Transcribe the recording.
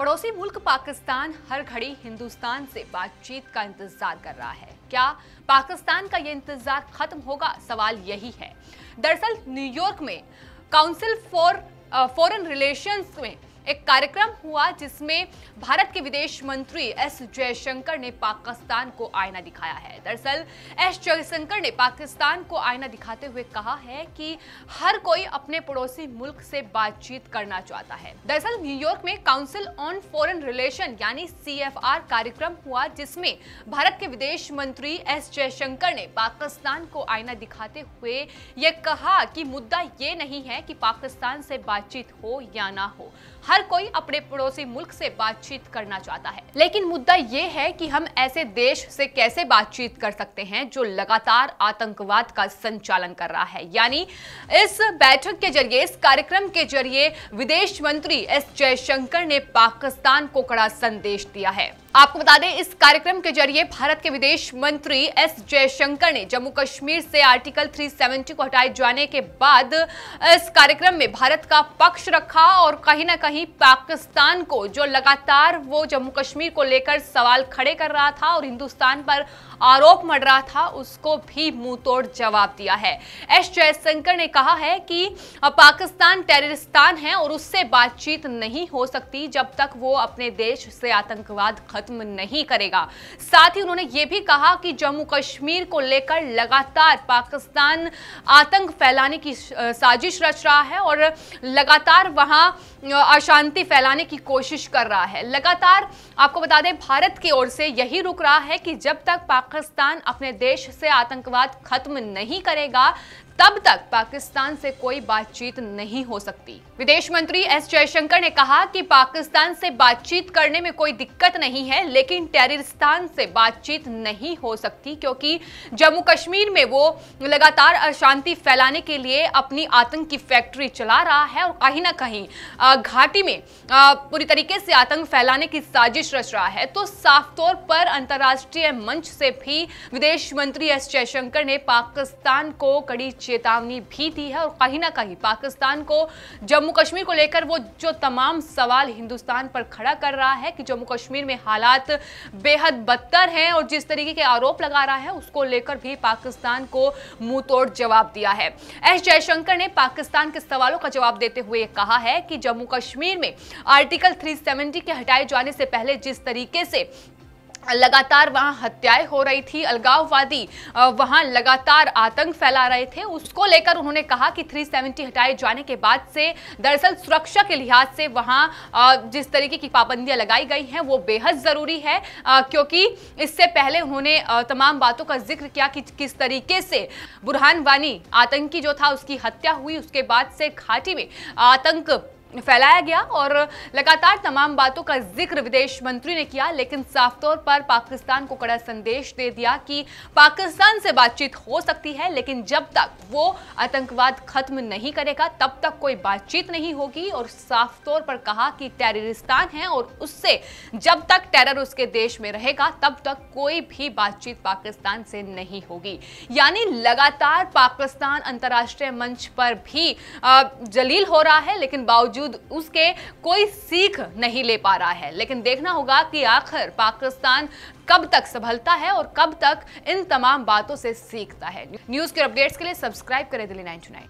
पड़ोसी मुल्क पाकिस्तान हर घड़ी हिंदुस्तान से बातचीत का इंतजार कर रहा है क्या पाकिस्तान का ये इंतजार खत्म होगा सवाल यही है दरअसल न्यूयॉर्क में काउंसिल फॉर फॉरेन रिलेशंस में एक कार्यक्रम हुआ जिसमें भारत के विदेश मंत्री एस जयशंकर ने पाकिस्तान को आईना दिखाया है दरअसल एस जयशंकर ने पाकिस्तान को आईना दिखाते हुए कहा है कि हर कोई अपने पड़ोसी मुल्क से बातचीत करना चाहता है दरअसल न्यूयॉर्क में काउंसिल ऑन फॉरेन रिलेशन यानी सी कार्यक्रम हुआ जिसमें भारत के विदेश मंत्री एस जयशंकर ने पाकिस्तान को आईना दिखाते हुए यह कहा कि मुद्दा ये नहीं है कि पाकिस्तान से बातचीत हो या ना हो हर कोई अपने पड़ोसी मुल्क से बातचीत करना चाहता है लेकिन मुद्दा ये है कि हम ऐसे देश से कैसे बातचीत कर सकते हैं जो लगातार आतंकवाद का संचालन कर रहा है यानी इस बैठक के जरिए इस कार्यक्रम के जरिए विदेश मंत्री एस जयशंकर ने पाकिस्तान को कड़ा संदेश दिया है आपको बता दें इस कार्यक्रम के जरिए भारत के विदेश मंत्री एस जयशंकर ने जम्मू कश्मीर से आर्टिकल 370 को हटाए जाने के बाद इस कार्यक्रम में भारत का पक्ष रखा और कहीं ना कहीं पाकिस्तान को जो लगातार वो जम्मू कश्मीर को लेकर सवाल खड़े कर रहा था और हिंदुस्तान पर आरोप मढ़ रहा था उसको भी मुंहतोड़ जवाब दिया है एस जयशंकर ने कहा है कि पाकिस्तान टेररिस्तान है और उससे बातचीत नहीं हो सकती जब तक वो अपने देश से आतंकवाद खड़े खत्म नहीं करेगा साथ ही उन्होंने ये भी कहा कि जम्मू कश्मीर को लेकर लगातार पाकिस्तान आतंक फैलाने की साजिश रच रहा है और लगातार वहां अशांति फैलाने की कोशिश कर रहा है लगातार आपको बता दें भारत की ओर से यही रुक रहा है कि जब तक पाकिस्तान अपने देश से आतंकवाद खत्म नहीं करेगा तब तक पाकिस्तान से कोई बातचीत नहीं हो सकती विदेश मंत्री एस जयशंकर ने कहा कि पाकिस्तान से बातचीत करने में कोई दिक्कत नहीं है लेकिन टेरिस्तान से बातचीत नहीं हो सकती क्योंकि जम्मू कश्मीर में वो लगातार अशांति फैलाने के लिए अपनी आतंक की फैक्ट्री चला रहा है और कहीं ना कहीं घाटी में पूरी तरीके से आतंक फैलाने की साजिश रच रहा है तो साफ तौर पर अंतर्राष्ट्रीय मंच से भी विदेश मंत्री एस जयशंकर ने पाकिस्तान को कड़ी चेतावनी भी दी है और कहीं ना कहीं पाकिस्तान को जम्मू कश्मीर को लेकर वो जो तमाम सवाल हिंदुस्तान पर खड़ा कर रहा है कि जम्मू कश्मीर में हालात बेहद बदतर हैं और जिस तरीके के आरोप लगा रहा है उसको लेकर भी पाकिस्तान को मुंह जवाब दिया है एस जयशंकर ने पाकिस्तान के सवालों का जवाब देते हुए कहा है कि जम्मू कश्मीर में आर्टिकल 370 के हटाए जाने से पहले जिस तरीके से लगातार वहाँ हत्याएं हो रही थी अलगाववादी वहाँ लगातार आतंक फैला रहे थे उसको लेकर उन्होंने कहा कि 370 हटाए जाने के बाद से दरअसल सुरक्षा के लिहाज से वहाँ जिस तरीके की पाबंदियाँ लगाई गई हैं वो बेहद ज़रूरी है क्योंकि इससे पहले उन्होंने तमाम बातों का जिक्र किया कि किस तरीके से बुरहान वानी आतंकी जो था उसकी हत्या हुई उसके बाद से घाटी में आतंक फैलाया गया और लगातार तमाम बातों का जिक्र विदेश मंत्री ने किया लेकिन साफ तौर पर पाकिस्तान को कड़ा संदेश दे दिया कि पाकिस्तान से बातचीत हो सकती है लेकिन जब तक वो आतंकवाद खत्म नहीं करेगा तब तक कोई बातचीत नहीं होगी और साफ तौर पर कहा कि टेररिस्तान है और उससे जब तक टेरर उसके देश में रहेगा तब तक कोई भी बातचीत पाकिस्तान से नहीं होगी यानी लगातार पाकिस्तान अंतर्राष्ट्रीय मंच पर भी जलील हो रहा है लेकिन बावजूद बावजूद उसके कोई सीख नहीं ले पा रहा है लेकिन देखना होगा कि आखिर पाकिस्तान कब तक संभलता है और कब तक इन तमाम बातों से सीखता है न्यूज के अपडेट्स के लिए सब्सक्राइब करें दिल्ली नाइन